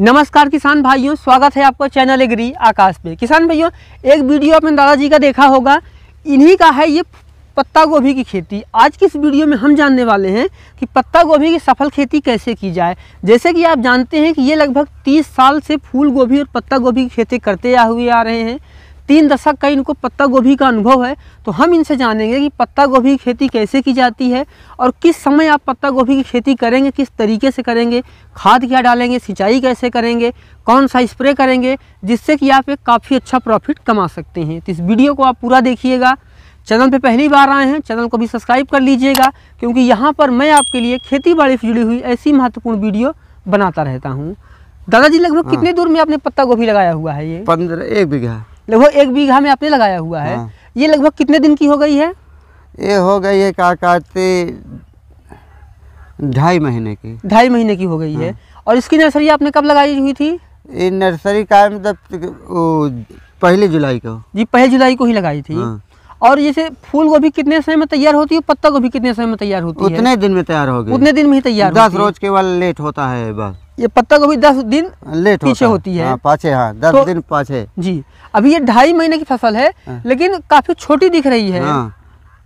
नमस्कार किसान भाइयों स्वागत है आपका चैनल एग्री आकाश पे किसान भाइयों एक वीडियो अपने दादाजी का देखा होगा इन्हीं का है ये पत्ता गोभी की खेती आज की इस वीडियो में हम जानने वाले हैं कि पत्ता गोभी की सफल खेती कैसे की जाए जैसे कि आप जानते हैं कि ये लगभग 30 साल से फूल गोभी और पत्ता गोभी की खेती करते हुए आ रहे हैं तीन दशक का इनको पत्ता गोभी का अनुभव है तो हम इनसे जानेंगे कि पत्ता गोभी की खेती कैसे की जाती है और किस समय आप पत्ता गोभी की खेती करेंगे किस तरीके से करेंगे खाद क्या डालेंगे सिंचाई कैसे करेंगे कौन सा स्प्रे करेंगे जिससे कि आप एक काफ़ी अच्छा प्रॉफिट कमा सकते हैं तो इस वीडियो को आप पूरा देखिएगा चैनल पे पहली बार आए हैं चैनल को भी सब्सक्राइब कर लीजिएगा क्योंकि यहाँ पर मैं आपके लिए खेती बाड़ी से जुड़ी हुई ऐसी महत्वपूर्ण वीडियो बनाता रहता हूँ दादाजी लगभग हाँ। कितने दूर में आपने पत्ता गोभी लगाया हुआ है ये पंद्रह एक बीघा लगभग एक बीघा में आपने लगाया हुआ है हाँ। ये लगभग कितने दिन की हो गई है ये हो गई है का कहते ढाई महीने की ढाई महीने की हो गई हाँ। है और इसकी नर्सरी आपने कब लगाई हुई थी ये नर्सरी का मतलब पहले जुलाई को जी पहले जुलाई को ही लगाई थी हाँ। और जैसे फूल गोभी कितने समय में तैयार होती है पत्ता गोभी कितने समय में तैयार होती है उतने दिन में तैयार होगी उतने दिन में ही तैयार दस रोज केवल लेट होता है बस ये पत्ता गोभी दस दिन लेट पीछे होती है हाँ, हाँ दस तो, दिन पाचे जी अभी ये ढाई महीने की फसल है हाँ। लेकिन काफी छोटी दिख रही है हाँ,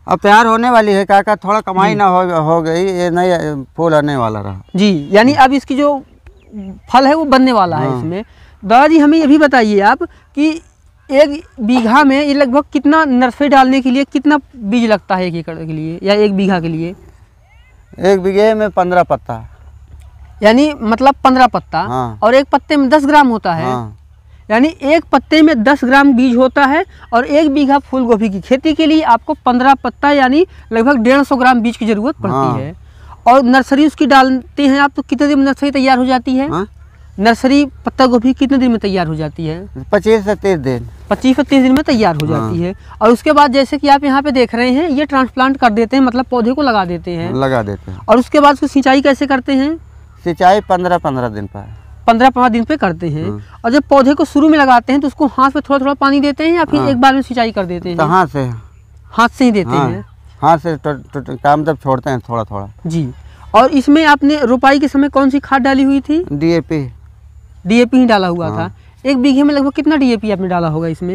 अब तैयार होने वाली है काका थोड़ा कमाई ना हो, हो गई ये नहीं फूल आने वाला रहा जी यानी अब इसकी जो फल है वो बनने वाला है हाँ। इसमें दादाजी हमें ये भी बताइए आप कि एक बीघा में ये लगभग कितना नर्सरी डालने के लिए कितना बीज लगता है एक एकड़ के लिए या एक बीघा के लिए एक बीघे में पंद्रह पत्ता यानी मतलब पंद्रह पत्ता हाँ। और एक पत्ते में दस ग्राम होता है हाँ। यानी एक पत्ते में दस ग्राम बीज होता है और एक बीघा फूल गोभी की खेती के लिए आपको पंद्रह पत्ता यानी लगभग डेढ़ सौ ग्राम बीज की जरूरत पड़ती हाँ। है और नर्सरी उसकी डालते हैं आप तो कितने दिन में नर्सरी तैयार हो जाती है हाँ? नर्सरी पत्ता गोभी कितने दिन में तैयार हो जाती है पच्चीस से तीस दिन पच्चीस से तीस दिन में तैयार हो जाती हाँ। है और उसके बाद जैसे कि आप यहाँ पे देख रहे हैं ये ट्रांसप्लांट कर देते हैं मतलब पौधे को लगा देते हैं लगा देते हैं और उसके बाद उसकी सिंचाई कैसे करते हैं सिंचाई पंद्रह पंद्रह दिन पर पंद्रह पंद्रह दिन पे करते हैं हाँ। और जब पौधे को शुरू में लगाते हैं तो उसको हाथ पे थोड़ा थोड़ा पानी देते हैं या फिर हाँ। एक बार में सिंचाई कर देते तो हैं हाथ से हाथ से ही देते हाँ। हैं हाथ से तो, तो, काम जब छोड़ते हैं थोड़ा थोड़ा जी और इसमें आपने रोपाई के समय कौन सी खाद डाली हुई थी डीएपी डीएपी ही डाला हुआ था एक बीघे में लगभग कितना डीएपी आपने डाला होगा इसमें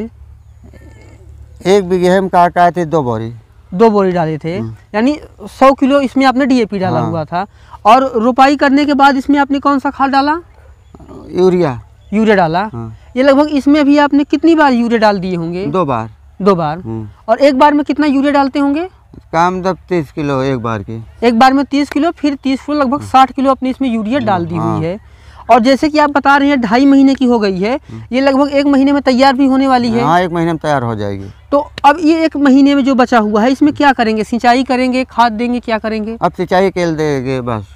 एक बीघे में कहा कहा थे दो बोरी दो बोरी डाले थे यानी सौ किलो इसमें आपने डीएपी डाला हुआ था और रोपाई करने के बाद इसमें आपने कौन सा खाद डाला यूरिया यूरिया डाला हाँ। ये लगभग इसमें भी आपने कितनी बार यूरिया डाल दिए होंगे दो बार दो बार हाँ। और एक बार में कितना यूरिया डालते होंगे काम तब तीस किलो एक बार की एक बार में तीस किलो फिर तीस किलो लगभग साठ किलो अपने इसमें यूरिया डाल दी हाँ। हुई है और जैसे कि आप बता रहे हैं ढाई महीने की हो गई है ये लगभग एक महीने में तैयार भी होने वाली है हाँ एक महीने में तैयार हो जाएगी तो अब ये एक महीने में जो बचा हुआ है इसमें क्या करेंगे सिंचाई करेंगे खाद देंगे क्या करेंगे अब सिंचाई अकेले देंगे बस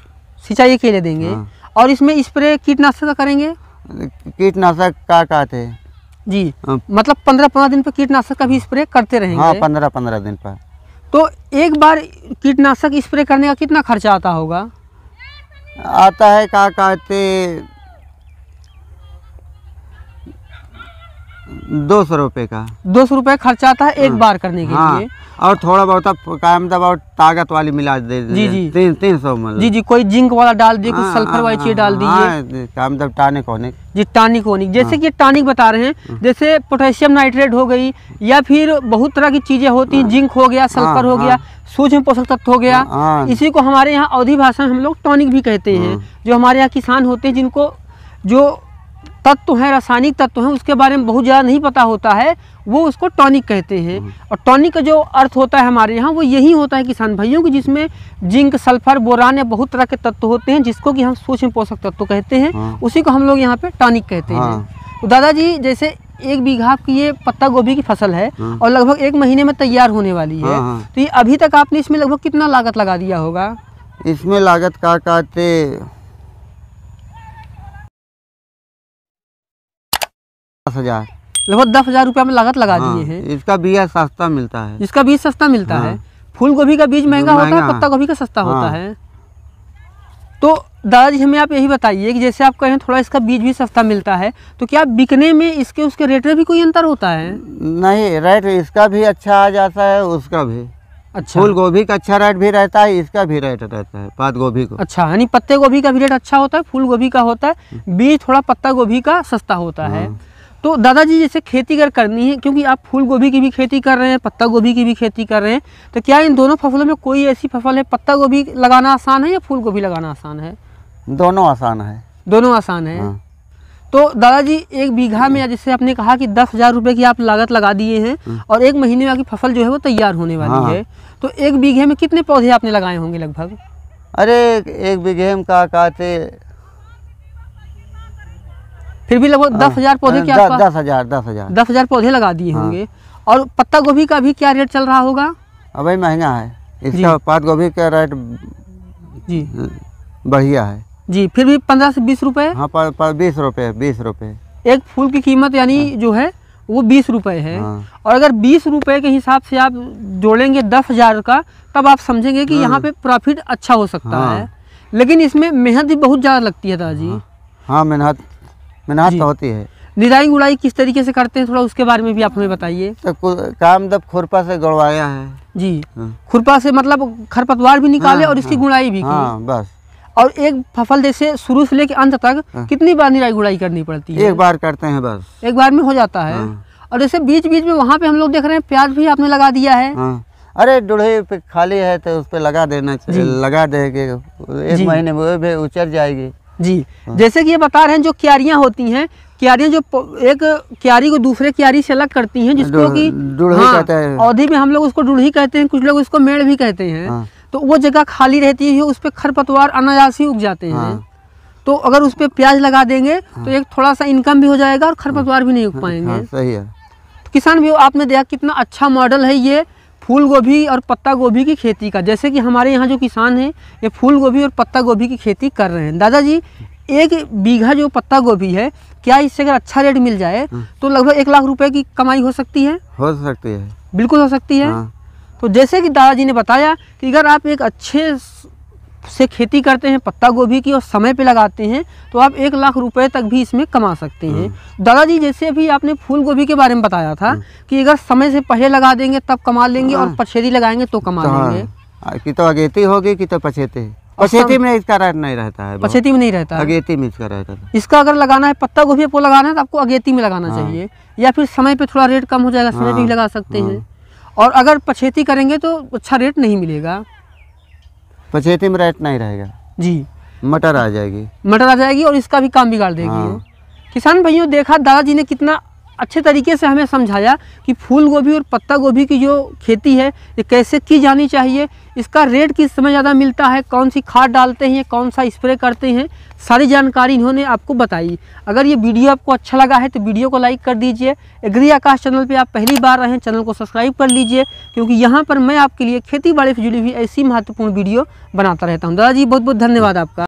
सिंचाई अकेले देंगे हाँ। और इसमें स्प्रे कीटनाशक का करेंगे कीटनाशक का का थे जी हाँ। मतलब पंद्रह पंद्रह दिन पर कीटनाशक का भी स्प्रे करते रहेंगे हाँ पंद्रह पंद्रह दिन पर तो एक बार कीटनाशक स्प्रे करने का कितना खर्चा आता होगा आता है क्या कहते दो सौ रुपये का दो सौ रुपये खर्चा आता है एक हाँ, बार करने के हाँ, लिए और थोड़ा बहुत आप क्या और ताकत वाली मिला दे जी जी तीन तीन सौ मतलब जी जी कोई जिंक वाला डाल दिए कुछ हाँ, सल्फर वाली हाँ, चीज डाल दीजिए क्या मतलब टानिक होने जी टानिक होने जैसे हाँ। कि टानिक बता रहे हैं जैसे पोटेशियम नाइट्रेट हो गई या फिर बहुत तरह की चीजें होती हैं जिंक हो गया सल्फर हो गया सूक्ष्म पोषक तत्व हो गया इसी को हमारे यहाँ अवधि भाषा में हम लोग टॉनिक भी कहते हैं जो हमारे यहाँ किसान होते हैं जिनको जो तत्व हैं रासायनिक तत्व हैं उसके बारे में बहुत ज़्यादा नहीं पता होता है वो उसको टॉनिक कहते हैं हम्म। और टॉनिक का जो अर्थ होता है हमारे यहाँ वो यही होता है किसान भाइयों की जिसमें जिंक सल्फर बोरान या बहुत तरह के तत्व होते हैं जिसको कि हम सूक्ष्म पोषक तत्व कहते हैं हाँ। उसी को हम लोग यहाँ पे टॉनिक कहते हैं हाँ। तो दादाजी जैसे एक बीघा की ये पत्ता गोभी की फसल है हाँ। और लगभग एक महीने में तैयार होने वाली है तो ये अभी तक आपने इसमें लगभग कितना लागत लगा दिया होगा इसमें लागत का कहते दस हजार लगभग दस हजार रुपया में लागत लगा हाँ, दिए हैं इसका बीज सस्ता मिलता है इसका बीज सस्ता मिलता हाँ, है फूल गोभी का बीज महंगा होता है हाँ। पत्ता गोभी का सस्ता होता हाँ। है तो दादाजी हमें आप यही बताइए कि जैसे आप कह रहे हैं थोड़ा इसका बीज भी सस्ता मिलता है तो क्या बिकने में इसके उसके रेट में भी कोई अंतर होता है नहीं रेट इसका भी अच्छा आ जाता है उसका भी अच्छा फूल गोभी का अच्छा रेट भी रहता है इसका भी रेट रहता है पात गोभी को अच्छा यानी पत्ते गोभी का भी रेट अच्छा होता है फूल गोभी का होता है हाँ। बीज थोड़ा पत्ता गोभी का सस्ता होता है तो दादाजी जैसे खेती अगर करनी है क्योंकि आप फूल गोभी की भी खेती कर रहे हैं पत्ता गोभी की भी खेती कर रहे हैं तो क्या इन दोनों फसलों में कोई ऐसी फसल है पत्ता गोभी लगाना आसान है या फूल गोभी लगाना आसान है दोनों आसान है दोनों आसान है हाँ। तो दादाजी एक बीघा में जैसे आपने कहा कि दस हज़ार रुपये की आप लागत लगा दिए हैं हाँ। और एक महीने में आपकी फसल जो है वो तैयार होने वाली हाँ। है तो एक बीघे में कितने पौधे आपने लगाए होंगे लगभग अरे एक बीघे में का कहते फिर भी लगभग दस हाँ। हजार पौधे हाँ, के आसपास दस हजार दस हजार दस हजार पौधे लगा दिए हाँ। होंगे और पत्ता गोभी का भी क्या रेट चल रहा होगा अभी महंगा है इसका पात गोभी का रेट जी बढ़िया है जी फिर भी पंद्रह से बीस रुपए हाँ बीस रुपए बीस रुपए एक फूल की कीमत यानी हाँ। जो है वो बीस रुपए है हाँ। और अगर बीस रुपए के हिसाब से आप जोड़ेंगे दस हजार का तब आप समझेंगे कि यहाँ पे प्रॉफिट अच्छा हो सकता है लेकिन इसमें मेहनत भी बहुत ज़्यादा लगती है दादाजी हाँ मेहनत मिनात तो होती है निराई गुड़ाई किस तरीके से करते हैं थोड़ा उसके बारे में भी आप हमें बताइए तो काम दब खुरपा से गड़वाया है जी हाँ। खुरपा से मतलब खरपतवार भी निकाले हाँ, और इसकी हाँ। गुड़ाई भी बस और एक फसल जैसे शुरू से लेके अंत तक कितनी बार निराई गुड़ाई करनी पड़ती है एक बार करते हैं बस एक बार में हो जाता है और जैसे बीच बीच में वहाँ पे हम लोग देख रहे हैं प्याज भी आपने लगा दिया है अरे डूढ़े पे खाली है तो उस पर लगा देना लगा देंगे एक महीने में उचर जाएगी जी हाँ। जैसे कि ये बता रहे हैं जो क्यारियाँ होती हैं क्यारियाँ जो एक क्यारी को दूसरे क्यारी से अलग करती हैं जिसको कि हाँ, औधी में हम लोग उसको डूढ़ी कहते हैं कुछ लोग उसको मेड़ भी कहते हैं हाँ। तो वो जगह खाली रहती है उस पर खरपतवार अनायास ही उग जाते हैं हाँ। तो अगर उस पर प्याज लगा देंगे हाँ। तो एक थोड़ा सा इनकम भी हो जाएगा और खरपतवार भी नहीं उग हाँ। पाएंगे हाँ, सही है किसान भी आपने देखा कितना अच्छा मॉडल है ये फूल गोभी और पत्ता गोभी की खेती का जैसे कि हमारे यहाँ जो किसान हैं ये फूल गोभी और पत्ता गोभी की खेती कर रहे हैं दादाजी एक बीघा जो पत्ता गोभी है क्या इससे अगर अच्छा रेट मिल जाए हाँ। तो लगभग एक लाख रुपए की कमाई हो सकती है हो सकती है बिल्कुल हो सकती है हाँ। तो जैसे कि दादाजी ने बताया कि अगर आप एक अच्छे से खेती करते हैं पत्ता गोभी की और समय पे लगाते हैं तो आप एक लाख रुपए तक भी इसमें कमा सकते हैं हम्म। दादाजी जैसे अभी आपने फूल गोभी के बारे में बताया था हम्म। कि अगर समय से पहले लगा देंगे तब कमा लेंगे और हाँ। पछेरी लगाएंगे तो कमा हाँ। लेंगे कि तो अगेती होगी कि तो पछेती पछेती में इसका नहीं रहता है पछेती में नहीं रहता है अगेती में इसका रहता है इसका अगर लगाना है पत्ता गोभी आपको लगाना है तो आपको अगेती में लगाना हाँ। चाहिए या फिर समय पे थोड़ा रेट कम हो जाएगा समय भी लगा सकते हैं और अगर पछेती करेंगे तो अच्छा रेट नहीं मिलेगा पछेती में रेट नहीं रहेगा जी मटर आ जाएगी मटर आ जाएगी और इसका भी काम बिगाड़ देगी हाँ। किसान भाइयों देखा दादाजी ने कितना अच्छे तरीके से हमें समझाया कि फूल गोभी और पत्ता गोभी की जो खेती है ये कैसे की जानी चाहिए इसका रेट किस समय ज़्यादा मिलता है कौन सी खाद डालते हैं कौन सा स्प्रे करते हैं सारी जानकारी इन्होंने आपको बताई अगर ये वीडियो आपको अच्छा लगा है तो वीडियो को लाइक कर दीजिए एग्री आकाश चैनल पर आप पहली बार रहें चैनल को सब्सक्राइब कर लीजिए क्योंकि यहाँ पर मैं आपके लिए खेती बाड़ी से जुड़ी हुई ऐसी महत्वपूर्ण वीडियो बनाता रहता हूँ दादाजी बहुत बहुत धन्यवाद आपका